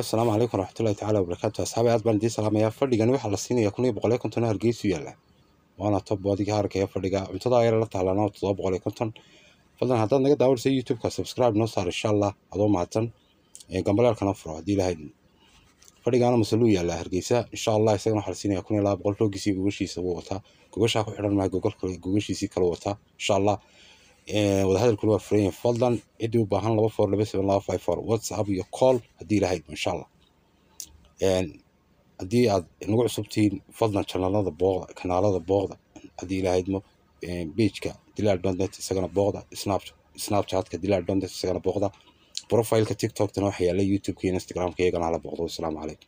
asalaamu calaykum raxmatullahi tacala wabarakaatu asxaabi aad baan idiin salaamayaa fadhigani waxaa la siinaya kun iyo boqoliyo kontona hargeysu yaalla waana tob adiga harkaya fadhiga cuntada yar la taalanaa toddoba boqoliyo konton fadlan haddaad naga daawanaysa youtubeka subscribe noo saar insha allah adoo mahadsan gambalaalkana furo haddii ilahay fadhigaana masaluu yaallaa hargeysa insha allah isagana waxaa la siinaya kun iyo laba boqol roogiisii gogashiisa wuu wataa gogashaa ku xidhan maha gogashiisii kala wataa insha allah wadahadalkuna waa furan yahay fadlan ciddii u baahan laba four laba seven laba five four whatsapp iyo call haddii lahayd insha allah haddii aad nagu cusubtihiin fadlan janalada booqda kanaalada booqda haddii ilahaydmo bageka dilaal donet isagana booqda snapchatka dilaal donet isagana booqda profileka tiktokna waxaa youtubeka iyo instagramka iyagana hala booqdo wassalaamu calaykum